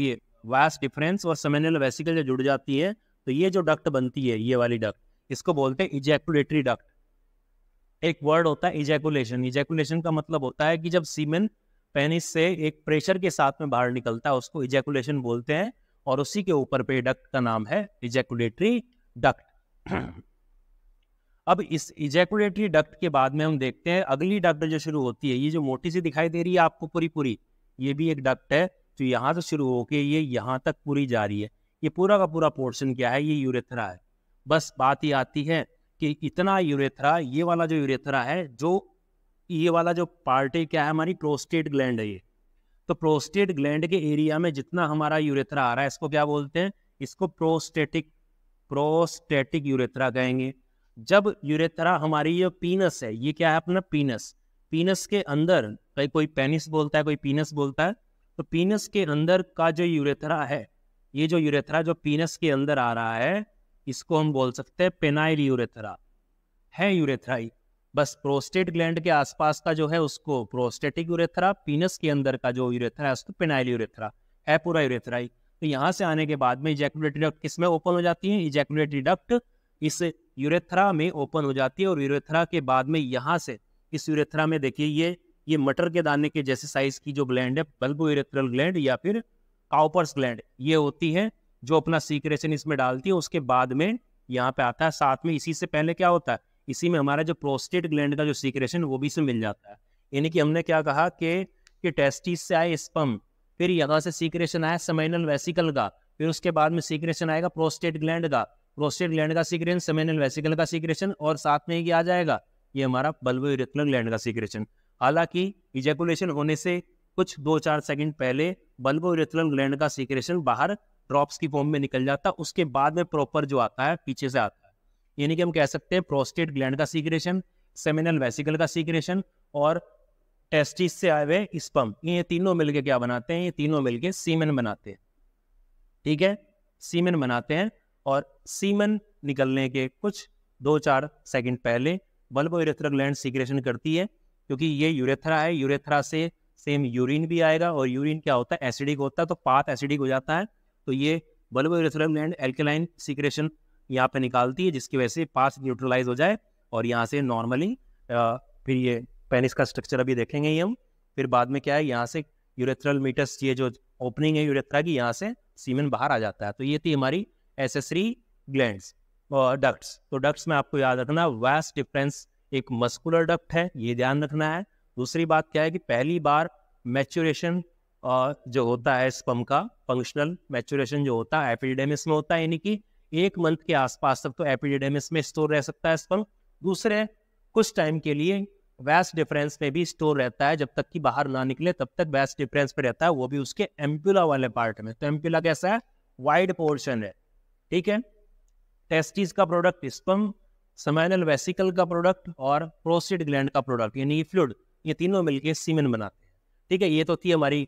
ये वास डिफरेंस और सेमेनल वेसिकल जो जुड़ जाती है तो ये जो डक्ट बनती है ये वाली डक्ट इसको बोलते हैं इजैकुलेटरी डक्ट एक वर्ड होता है इजैकुलेशन इजैकुलेशन का मतलब होता है कि जब सीमेन पेनिस से एक प्रेशर के साथ में बाहर निकलता है उसको इजैकुलेशन बोलते हैं और उसी के ऊपर पे डक्ट का नाम है इजैकुलेटरी डक्ट अब इस इजैकुलेटरी डक्ट के बाद में हम देखते हैं अगली डक्ट जो शुरू होती है ये जो मोटी सी दिखाई दे रही है आपको पूरी पूरी ये भी एक डक्ट है तो यहाँ से शुरू होके ये यहाँ तक पूरी जा रही है ये पूरा का पूरा पोर्शन क्या है ये यूरेथ्रा है बस बात ये आती है कि इतना यूरेथ्रा ये वाला जो यूरेथरा है जो ये वाला जो पार्ट है क्या है हमारी प्रोस्टेट ग्लैंड है ये तो प्रोस्टेट ग्लैंड के एरिया में जितना हमारा यूरेथरा आ रहा है इसको क्या बोलते हैं इसको प्रोस्टेटिक प्रोस्टेटिक यूरेथ्रा कहेंगे जब यूरेथ्रा हमारी ये पीनस है ये क्या है अपना पीनस पीनस के अंदर कहीं कोई पेनिस बोलता है कोई पीनस बोलता है तो पीनस के अंदर का जो यूरेथरा है ये जो यूरेथरा जो पीनस के अंदर आ रहा है इसको हम बोल सकते हैं पेनाइल यूरेथरा है यूरेथरा ही बस प्रोस्टेट ग्लैंड के आसपास का जो है उसको प्रोस्टेटिक यूरेथरा पीनस के अंदर का जो यूरेथरा है उसको पेनाइल यूरेथरा है पूरा यूरेथ्रा ही तो यहाँ से आने के बाद में इजैकुलेटरी डक्ट किस में ओपन हो जाती है इजैकुलेटरी डक्ट इस यूरेथ्रा में ओपन हो जाती है और यूरेथ्रा के बाद में यहाँ से इस यूरेथ्रा में देखिए ये ये मटर के दाने के जैसे साइज की जो ग्लैंड है बल्बो यूरेथ्रल ग्लैंड या फिर काउपर्स ग्लैंड ये होती है जो अपना सीक्रेशन इसमें डालती है उसके बाद में यहाँ पे आता है साथ में इसी से पहले क्या होता है इसी में हमारा जो प्रोस्टेट ग्लैंड का जो सीक्रेशन वो भी इसमें मिल जाता है यानी कि हमने क्या कहा कि कि टेस्टिस से आए स्पम फिर यहाँ से सीक्रेशन आया सेमिनल वेसिकल का फिर उसके बाद में सीक्रेशन आएगा प्रोस्टेट ग्लैंड का प्रोस्टेट ग्लैंड का सीक्रेशन सेमिनल वेसिकल का सीक्रेशन और साथ में ये आ जाएगा ये हमारा बल्बोरेक्लर ग्लैंड का सीक्रेशन हालांकि इजेकुलेशन होने से कुछ दो चार सेकंड पहले बल्बोरेक्लर ग्लैंड का सीक्रेशन बाहर ड्रॉप्स की फॉर्म में निकल जाता है उसके बाद में प्रॉपर जो आता है पीछे से आता है यानी कि हम कह सकते हैं प्रोस्टेट ग्लैंड का सीक्रेशन सेमिनल वेसिकल का सीक्रेशन और टेस्टिस से आए हुए स्पम ये तीनों मिलके क्या बनाते हैं ये तीनों मिलके सीमेन बनाते हैं ठीक है सीमेन बनाते हैं और सीमन निकलने के कुछ दो चार सेकंड पहले बल्ब यूरेथ्रा ग्लैंड सीक्रेशन करती है क्योंकि ये यूरेथ्रा है यूरेथ्रा से सेम यूरिन भी आएगा और यूरिन क्या होता है एसिडिक होता है तो पाथ एसिडिक हो जाता है तो ये bulbourethral gland alkaline secretion यहाँ पे निकालती है जिसकी वजह से पास न्यूट्रलाइज हो जाए और यहाँ से नॉर्मली फिर ये पेनिस का स्ट्रक्चर अभी देखेंगे ही हम फिर बाद में क्या है यहाँ से यूरेथ्रल मीटर्स ये जो ओपनिंग है यूरेथ्रा की यहाँ से सीमेंट बाहर आ जाता है तो ये थी हमारी एसेसरी ग्लैंड और डक्ट्स तो डक्ट्स में आपको याद रखना वास्ट डिफरेंस एक मस्कुलर डक्ट है ये ध्यान रखना है दूसरी बात क्या है कि पहली बार मैच्योरेशन जो होता है स्पम का फंक्शनल मैचुरेशन जो होता है एपिडेमिस में होता है यानी कि एक मंथ के आसपास तक तो एपिडेमिस में स्टोर रह सकता है स्पम दूसरे कुछ टाइम के लिए वैस डिफरेंस में भी स्टोर रहता है जब तक कि बाहर ना निकले तब तक वैस डिफरेंस पे रहता है वो भी उसके एम्प्यूला वाले पार्ट में तो एम्प्यूला कैसा है वाइड पोर्शन है ठीक है टेस्टिस का प्रोडक्ट स्पम समाइनल वेसिकल का प्रोडक्ट और प्रोस्टेट ग्लैंड का प्रोडक्ट यानी फ्लूड ये तीनों मिलके सीमेन बनाते हैं ठीक है ये तो थी हमारी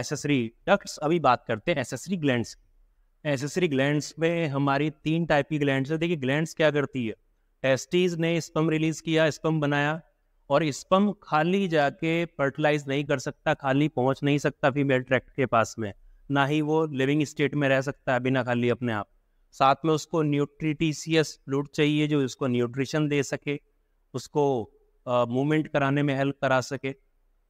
एसेसरी डक्ट्स अभी बात करते हैं एसेसरी ग्लैंड्स की एसेसरी ग्लैंड्स में हमारी तीन टाइप की ग्लैंड है देखिए ग्लैंड क्या करती है टेस्टीज ने स्पम रिलीज किया स्पम बनाया और स्पम खाली जाके फर्टिलाइज नहीं कर सकता खाली पहुंच नहीं सकता फीमेल ट्रैक्ट के पास में ना ही वो लिविंग स्टेट में रह सकता है बिना खाली अपने आप साथ में उसको न्यूट्रिटीसियस फ्लूड चाहिए जो उसको न्यूट्रिशन दे सके उसको मूवमेंट कराने में हेल्प करा सके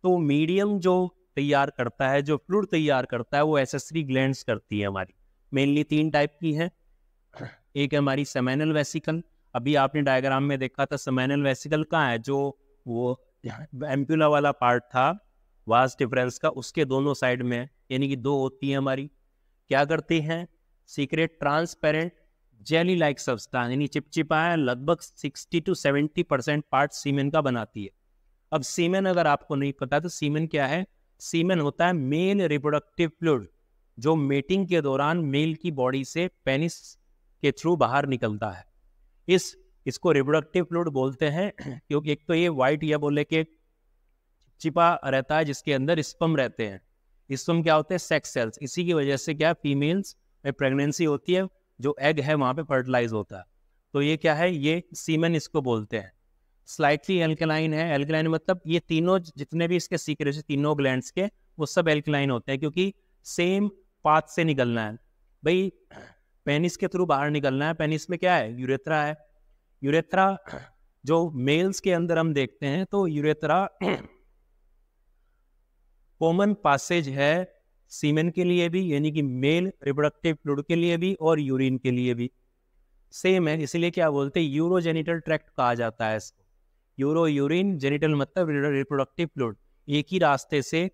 तो मीडियम जो तैयार करता है जो फ्लूड तैयार करता है वो एसेसरी ग्लैंड करती है हमारी मेनली तीन टाइप की हैं एक है हमारी सेमेनल वेसिकल अभी आपने डायग्राम में देखा था सेमेनल वेसिकल कहाँ है जो वो एम्प्यूला वाला पार्ट था वास्ट डिफरेंस का उसके दोनों साइड में है यानी कि दो होती है हमारी क्या करते हैं secrete transparent jelly like substance यानी चिपचिपा है लगभग 60 टू 70 परसेंट पार्ट सीमेन का बनाती है अब सीमेन अगर आपको नहीं पता तो सीमेन क्या है सीमेन होता है मेल रिप्रोडक्टिव फ्लूड जो मेटिंग के दौरान मेल की बॉडी से पेनिस के थ्रू बाहर निकलता है इस इसको रिप्रोडक्टिव फ्लूड बोलते हैं क्योंकि एक तो ये वाइट या बोले कि चिपा रहता है जिसके अंदर स्पम रहते हैं स्पम क्या होते हैं सेक्स सेल्स इसी की वजह से क्या फीमेल्स में प्रेगनेंसी होती है जो एग है वहाँ पे फर्टिलाइज होता है तो ये क्या है ये सीमेन इसको बोलते हैं स्लाइटली एल्कलाइन है एल्कलाइन मतलब ये तीनों जितने भी इसके सीक्रेट तीनों ग्लैंड के वो सब एल्कलाइन होते हैं क्योंकि सेम पाथ से निकलना है भाई पेनिस के थ्रू बाहर निकलना है पेनिस में क्या है यूरेथ्रा है यूरेथ्रा जो मेल्स के अंदर हम देखते हैं तो यूरेथ्रा कॉमन पासेज है सीमेन के लिए भी यानी कि मेल रिप्रोडक्टिव फ्लूड के लिए भी और यूरिन के लिए भी सेम है इसीलिए क्या बोलते हैं यूरोजेनिटल ट्रैक्ट कहा जाता है इसको यूरो यूरिन जेनिटल मतलब रिप्रोडक्टिव फ्लूड एक ही रास्ते से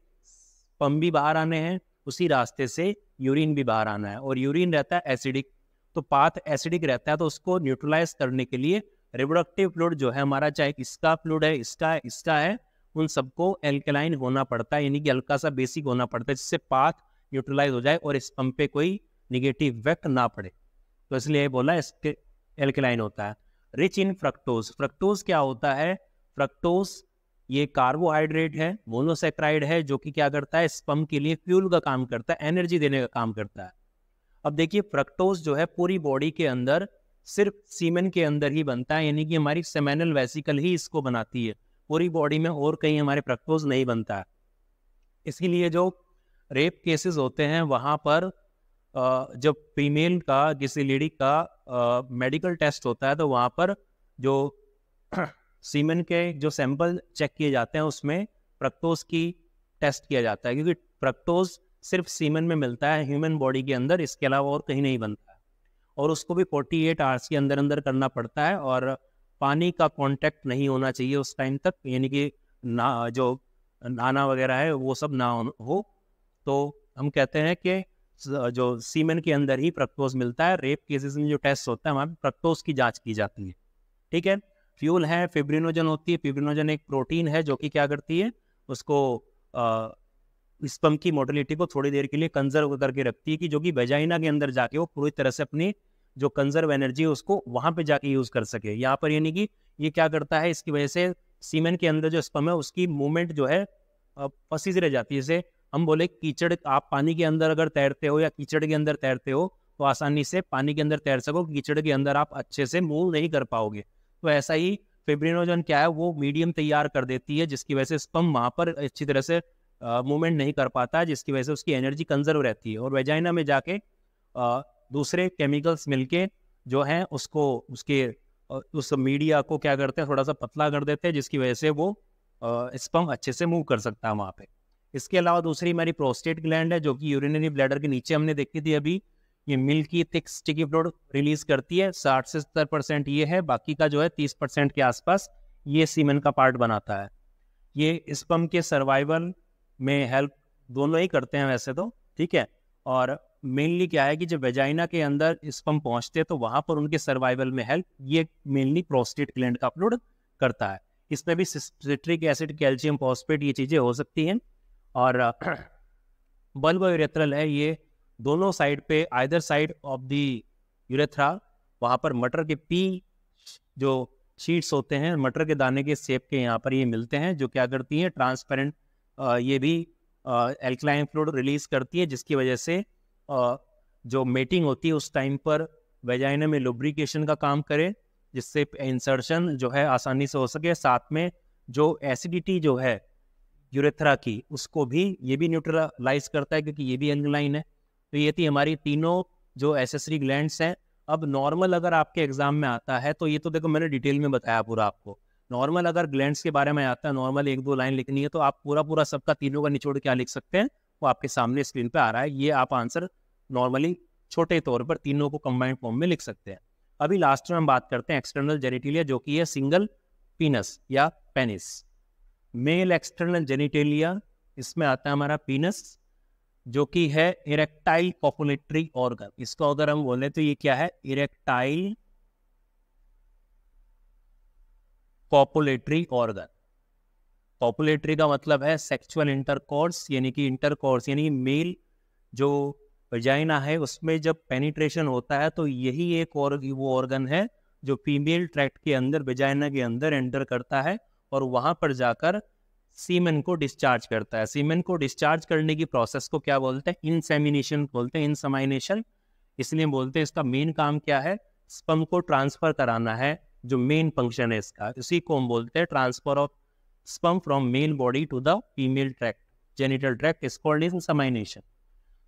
पम भी बाहर आने हैं उसी रास्ते से यूरिन भी बाहर आना है और यूरिन रहता है एसिडिक तो पाथ एसिडिक रहता है तो उसको न्यूट्रलाइज करने के लिए रिप्रोडक्टिव फ्लूड जो है हमारा चाहे इसका फ्लूड है इसका इसका है उन सबको एल्कलाइन होना पड़ता है यानी कि हल्का सा बेसिक होना पड़ता है जिससे पाथ न्यूट्रलाइज हो जाए और इस पंप पे कोई निगेटिव इफेक्ट ना पड़े तो इसलिए बोला इसके एल्कलाइन होता है रिच इन फ्रक्टोज फ्रक्टोज क्या होता है फ्रक्टोज ये कार्बोहाइड्रेट है मोनोसेक्राइड है जो कि क्या करता है स्पम के लिए फ्यूल का काम करता है एनर्जी देने का काम करता है अब देखिए फ्रक्टोज जो है पूरी बॉडी के अंदर सिर्फ सीमेन के अंदर ही बनता है यानी कि हमारी सेमेनल वेसिकल ही इसको बनाती है पूरी बॉडी में और कहीं हमारे प्रक्टोज नहीं बनता है इसीलिए जो रेप केसेस होते हैं वहाँ पर जब फीमेल का किसी लेडी का मेडिकल टेस्ट होता है तो वहाँ पर जो सीमन के जो सैंपल चेक किए जाते हैं उसमें प्रक्टोज की टेस्ट किया जाता है क्योंकि प्रक्टोज सिर्फ सीमन में मिलता है ह्यूमन बॉडी के अंदर इसके अलावा और कहीं नहीं बनता है और उसको भी 48 आवर्स के अंदर अंदर करना पड़ता है और पानी का कांटेक्ट नहीं होना चाहिए उस टाइम तक यानी कि ना जो नाना वगैरह है वो सब ना हो तो हम कहते हैं कि जो सीमेन के अंदर ही प्रक्टोज मिलता है रेप केसेस में जो टेस्ट होता है वहाँ पर प्रक्टोज की जांच की जाती है ठीक है फ्यूल है फिब्रिनोजन होती है फिब्रिनोजन एक प्रोटीन है जो कि क्या करती है उसको स्पम की मोटिलिटी को थोड़ी देर के लिए कंजर्व करके रखती है कि जो कि बेजाइना के अंदर जाके वो पूरी तरह से अपनी जो कंजर्व एनर्जी है उसको वहां पे जाके यूज कर सके यहाँ पर यानी कि ये क्या करता है इसकी वजह से सीमेंट के अंदर जो स्पम है उसकी मूवमेंट जो है फंसी रह जाती है जैसे हम बोले कीचड़ आप पानी के अंदर अगर तैरते हो या कीचड़ के अंदर तैरते हो तो आसानी से पानी के अंदर तैर सको कीचड़ के अंदर आप अच्छे से मूव नहीं कर पाओगे तो ऐसा ही फेब्रिनोजन क्या है वो मीडियम तैयार कर देती है जिसकी वजह से स्पम वहाँ पर अच्छी तरह से मूवमेंट नहीं कर पाता है जिसकी वजह से उसकी एनर्जी कंजर्व रहती है और वेजाइना में जाके दूसरे केमिकल्स मिलके जो है उसको उसके उस मीडिया को क्या करते हैं थोड़ा सा पतला कर देते हैं जिसकी वजह से वो स्पम अच्छे से मूव कर सकता है वहाँ पे इसके अलावा दूसरी हमारी प्रोस्टेट ग्लैंड है जो कि यूरिनरी ब्लैडर के नीचे हमने देखी थी अभी ये मिल्क की थिक स्टिकी फ्लोड रिलीज करती है साठ से सत्तर परसेंट ये है बाकी का जो है तीस परसेंट के आसपास ये सीमेन का पार्ट बनाता है ये स्पम के सर्वाइवल में हेल्प दोनों ही करते हैं वैसे तो ठीक है और मेनली क्या है कि जब वेजाइना के अंदर स्पम पहुंचते हैं तो वहां पर उनके सर्वाइवल में हेल्प ये मेनली प्रोस्टेट ग्लैंड का अपलोड करता है इसमें भी सिट्रिक एसिड कैल्शियम फॉस्फेट ये चीज़ें हो सकती हैं और बल्ब यूरेथ्रल है ये दोनों साइड पे either side of the urethra वहाँ पर मटर के पी जो शीट्स होते हैं मटर के दाने के सेप के यहाँ पर ये मिलते हैं जो क्या करती हैं ट्रांसपेरेंट ये भी एल्कलाइन फ्लूड रिलीज करती है जिसकी वजह से जो मेटिंग होती है उस टाइम पर वेजाइना में लुब्रिकेशन का काम करे जिससे इंसर्शन जो है आसानी से हो सके साथ में जो एसिडिटी जो है यूरेथ्रा की उसको भी ये भी न्यूट्रलाइज करता है क्योंकि ये भी एंगलाइन है तो ये थी हमारी तीनों जो एसेसरी ग्लैंड्स हैं अब नॉर्मल अगर आपके एग्जाम में आता है तो ये तो देखो मैंने डिटेल में बताया पूरा आपको नॉर्मल अगर ग्लैंड्स के बारे में आता है नॉर्मल एक दो लाइन लिखनी है तो आप पूरा पूरा सबका तीनों का निचोड़ क्या लिख सकते हैं वो आपके सामने स्क्रीन पे आ रहा है ये आप आंसर नॉर्मली छोटे तौर पर तीनों को कंबाइंड फॉर्म में लिख सकते हैं अभी लास्ट में हम बात करते हैं एक्सटर्नल जेनिटेलिया जो कि है सिंगल पीनस या पेनिस मेल एक्सटर्नल जेनिटेलिया इसमें आता है हमारा पीनस जो कि है इरेक्टाइल पॉपुलेटरी ऑर्गन इसको अगर हम बोले तो ये क्या है इरेक्टाइल पॉपुलेटरी ऑर्गन पॉपुलेटरी का मतलब है सेक्सुअल इंटरकोर्स यानी कि इंटरकोर्स यानी मेल जो वजाइना है उसमें जब पेनिट्रेशन होता है तो यही एक और वो ऑर्गन है जो फीमेल ट्रैक्ट के अंदर वजाइना के अंदर एंटर करता है और वहाँ पर जाकर सीमेन को डिस्चार्ज करता है सीमेन को डिस्चार्ज करने की प्रोसेस को क्या बोलते हैं इनसेमिनेशन बोलते हैं इनसेमाइनेशन इसलिए बोलते हैं इसका मेन काम क्या है स्पम को ट्रांसफर कराना है जो मेन फंक्शन है इसका इसी को हम बोलते हैं transfer of sperm from male body to the female tract genital tract is called insemination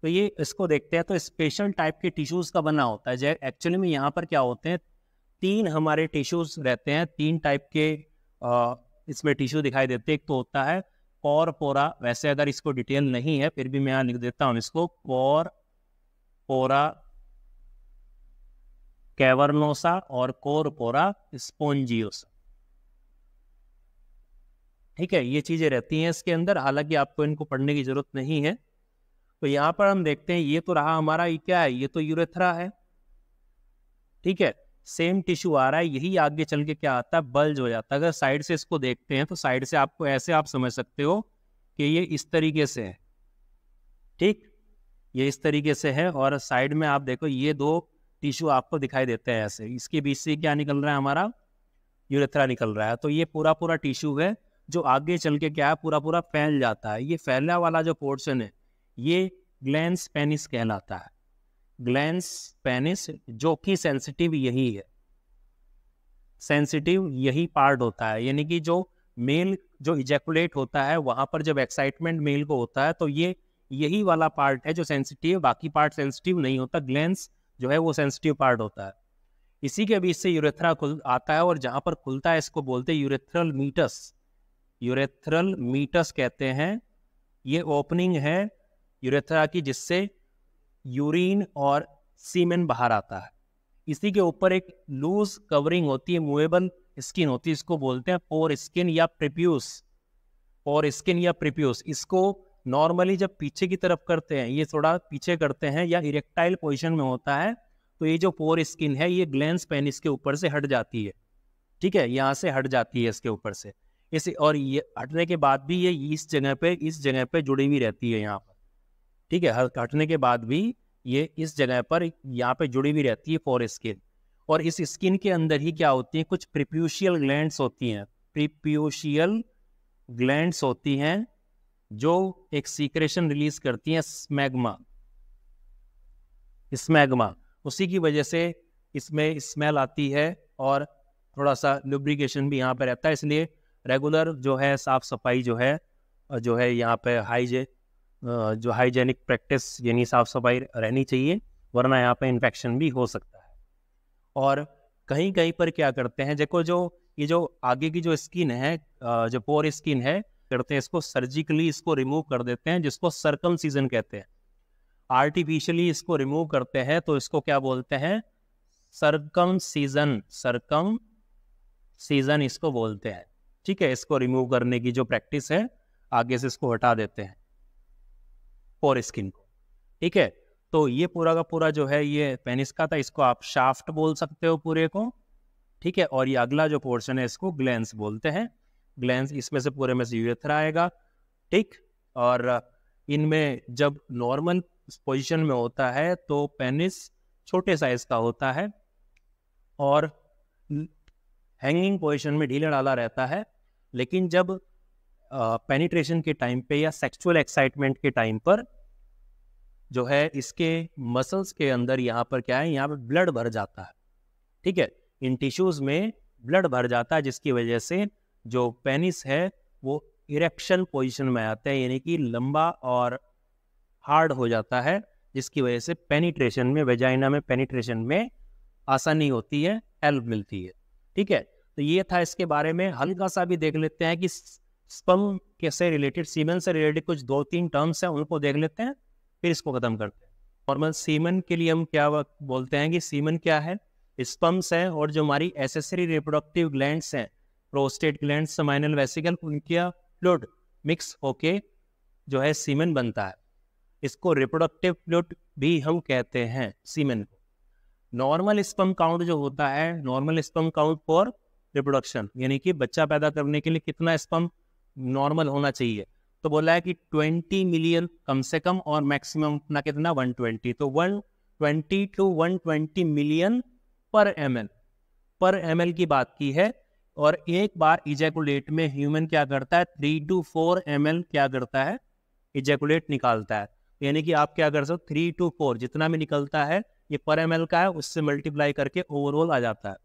तो ये इसको देखते हैं तो स्पेशल टाइप के टिश्यूज़ का बना होता है जैसे एक्चुअली में यहाँ पर क्या होते हैं तीन हमारे टिश्यूज़ रहते हैं तीन टाइप के आ, इसमें टिश्यू दिखाई देते हैं एक तो होता है पोर पोरा वैसे अगर इसको डिटेल नहीं है फिर भी मैं यहाँ लिख देता हूँ इसको पोर पोरा कैवरनोसा और कोरपोरा स्पोन्जियोसा ठीक है ये चीज़ें रहती हैं इसके अंदर हालांकि आपको इनको पढ़ने की ज़रूरत नहीं है तो यहाँ पर हम देखते हैं ये तो रहा हमारा ये क्या है ये तो यूरेथ्रा है ठीक है सेम टिश्यू आ रहा है यही आगे चल के क्या आता है बल्ज हो जाता है अगर साइड से इसको देखते हैं तो साइड से आपको ऐसे आप समझ सकते हो कि ये इस तरीके से है ठीक ये इस तरीके से है और साइड में आप देखो ये दो टिश्यू आपको दिखाई देते हैं ऐसे इसके बीच से क्या निकल रहा है हमारा यूरेथ्रा निकल रहा है तो ये पूरा पूरा टिश्यू है जो आगे चल के क्या है पूरा पूरा फैल जाता है ये फैलने वाला जो पोर्शन है ये ग्लैंस पेनिस कहलाता है ग्लैंस पेनिस जो कि सेंसिटिव यही है सेंसिटिव यही पार्ट होता है यानी कि जो मेल जो इजेकुलेट होता है वहां पर जब एक्साइटमेंट मेल को होता है तो ये यही वाला पार्ट है जो सेंसिटिव बाकी पार्ट सेंसिटिव नहीं होता ग्लैंस जो है वो सेंसिटिव पार्ट होता है इसी के बीच से यूरेथ्रा खुल आता है और जहां पर खुलता है इसको बोलते हैं यूरेथ्रल मीटस यूरेथ्रल मीटस कहते हैं ये ओपनिंग है यूरेथ्रा की जिससे यूरिन और सीमेन बाहर आता है इसी के ऊपर एक लूज कवरिंग होती है मूवेबल स्किन होती है इसको बोलते हैं पोर स्किन या प्रिप्यूस पोर स्किन या प्रिप्यूस इसको नॉर्मली जब पीछे की तरफ करते हैं ये थोड़ा पीछे करते हैं या इरेक्टाइल पोजिशन में होता है तो ये जो पोर स्किन है ये ग्लैंस पेनिस के ऊपर से हट जाती है ठीक है यहाँ से हट जाती है इसके ऊपर से इस और ये हटने के बाद भी ये इस जगह पे इस जगह पे जुड़ी हुई रहती है यहाँ पर ठीक है हर काटने के बाद भी ये इस जगह पर यहाँ पे जुड़ी हुई रहती है फॉर स्किन और इस स्किन के अंदर ही क्या होती है कुछ प्रिप्यूशियल ग्लैंड्स होती हैं प्रिप्यूशियल ग्लैंड्स होती हैं जो एक सीक्रेशन रिलीज करती हैं स्मैगमा स्मैग्मा उसी की वजह से इसमें स्मेल आती है और थोड़ा सा लुब्रिकेशन भी यहाँ पर रहता है इसलिए रेगुलर जो है साफ सफाई जो है जो है यहाँ पे हाइजे जो हाइजेनिक प्रैक्टिस यानी साफ सफाई रहनी चाहिए वरना यहाँ पर इन्फेक्शन भी हो सकता है और कहीं कहीं पर क्या करते हैं देखो जो ये जो आगे की जो स्किन है जो पोर स्किन है करते हैं इसको सर्जिकली इसको रिमूव कर देते हैं जिसको सर्कम सीजन कहते हैं आर्टिफिशियली इसको रिमूव करते हैं तो इसको क्या बोलते हैं सरकम सीजन सरकम सीजन इसको बोलते हैं ठीक है इसको रिमूव करने की जो प्रैक्टिस है आगे से इसको हटा देते हैं पोर स्किन को ठीक है तो ये पूरा का पूरा जो है ये पेनिस का था इसको आप शाफ्ट बोल सकते हो पूरे को ठीक है और ये अगला जो पोर्शन है इसको ग्लैंस बोलते हैं ग्लैंस इसमें से पूरे में से यूरेथ्रा आएगा ठीक और इनमें जब नॉर्मल पोजिशन में होता है तो पेनिस छोटे साइज का होता है और हैंगिंग पोजिशन में ढीला डाला रहता है लेकिन जब पेनिट्रेशन के टाइम पे या सेक्सुअल एक्साइटमेंट के टाइम पर जो है इसके मसल्स के अंदर यहाँ पर क्या है यहाँ पर ब्लड भर जाता है ठीक है इन टिश्यूज में ब्लड भर जाता है जिसकी वजह से जो पेनिस है वो इरेक्शन पोजीशन में आता है यानी कि लंबा और हार्ड हो जाता है जिसकी वजह से पेनिट्रेशन में वेजाइना में पेनिट्रेशन में आसानी होती है हेल्प मिलती है ठीक है तो ये था इसके बारे में हल्का सा भी देख लेते हैं कि स्पम के से रिलेटेड सीमेन से रिलेटेड कुछ दो तीन टर्म्स हैं उनको देख लेते हैं फिर इसको ख़त्म करते हैं नॉर्मल सीमन के लिए हम क्या बोलते हैं कि सीमन क्या है स्पम्स हैं और जो हमारी एसेसरी रिप्रोडक्टिव ग्लैंड्स हैं प्रोस्टेट ग्लैंड समाइनल वेसिकल उनका फ्लूड मिक्स होके जो है सीमन बनता है इसको रिप्रोडक्टिव फ्लूड भी हम कहते हैं सीमन को नॉर्मल स्पम काउंट जो होता है normal sperm count for reproduction यानी कि बच्चा पैदा करने के लिए कितना स्पम नॉर्मल होना चाहिए तो बोला है कि 20 मिलियन कम से कम और मैक्सिमम अपना कितना 120 तो 120 to 120 million per M per M की बात की है और एक बार इजैकुलेट में ह्यूमन क्या करता है थ्री टू फोर एम क्या करता है इजैकुलेट निकालता है यानी कि आप क्या कर सकते हो थ्री टू फोर जितना भी निकलता है ये पर एम का है उससे मल्टीप्लाई करके ओवरऑल आ जाता है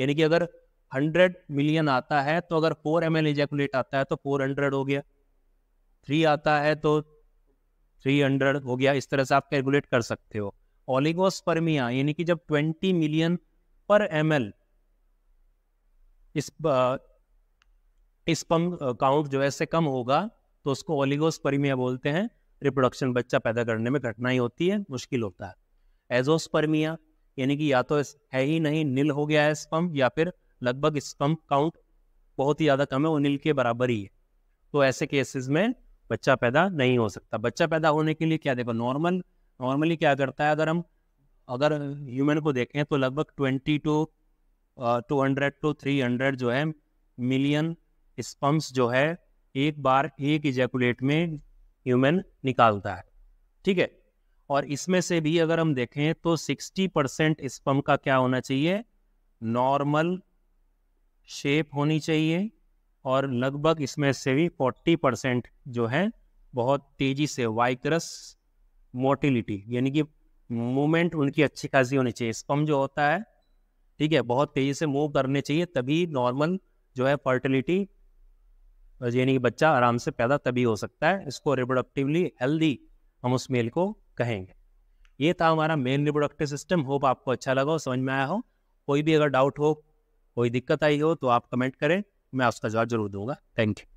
यानी कि अगर हंड्रेड मिलियन आता है तो अगर फोर एम एल इजैकुलेट आता है तो फोर हंड्रेड हो गया थ्री आता है तो थ्री हंड्रेड हो गया इस तरह से आप कैलकुलेट कर सकते हो ओलिगोस्पर्मिया यानी कि जब twenty million per M L sperm count जो है से कम होगा तो उसको ओलिगोस्पर्मिया बोलते हैं रिप्रोडक्शन बच्चा पैदा करने में कठिनाई होती है मुश्किल होता है एजोस्पर्मिया यानी कि या तो है ही नहीं नील हो गया है स्पम या फिर लगभग स्पम्प काउंट बहुत ही ज़्यादा कम है वो नील के बराबर ही है तो ऐसे केसेस में बच्चा पैदा नहीं हो सकता बच्चा पैदा होने के लिए क्या देखो नॉर्मल नॉर्मली क्या करता है अगर हम अगर ह्यूमन को देखें तो लगभग twenty to two hundred to three hundred जो है मिलियन स्पम्स जो है एक बार एक इजैकुलेट में ह्यूमन निकालता है ठीक है और इसमें से भी अगर हम देखें तो सिक्सटी परसेंट स्पम का क्या होना चाहिए नॉर्मल शेप होनी चाहिए और लगभग इसमें से भी 40 परसेंट जो है बहुत तेज़ी से वाइक्रस मोटिलिटी यानी कि मूवमेंट उनकी अच्छी खासी होनी चाहिए स्पम जो होता है ठीक है बहुत तेज़ी से मूव करने चाहिए तभी नॉर्मल जो है फर्टिलिटी यानी कि बच्चा आराम से पैदा तभी हो सकता है इसको रिप्रोडक्टिवली हेल्दी हम उस मेल को कहेंगे ये था हमारा मेल रिप्रोडक्टिव सिस्टम होप आपको अच्छा लगा हो समझ में आया हो कोई भी अगर डाउट हो कोई दिक्कत आई हो तो आप कमेंट करें मैं उसका जवाब जरूर दूंगा थैंक यू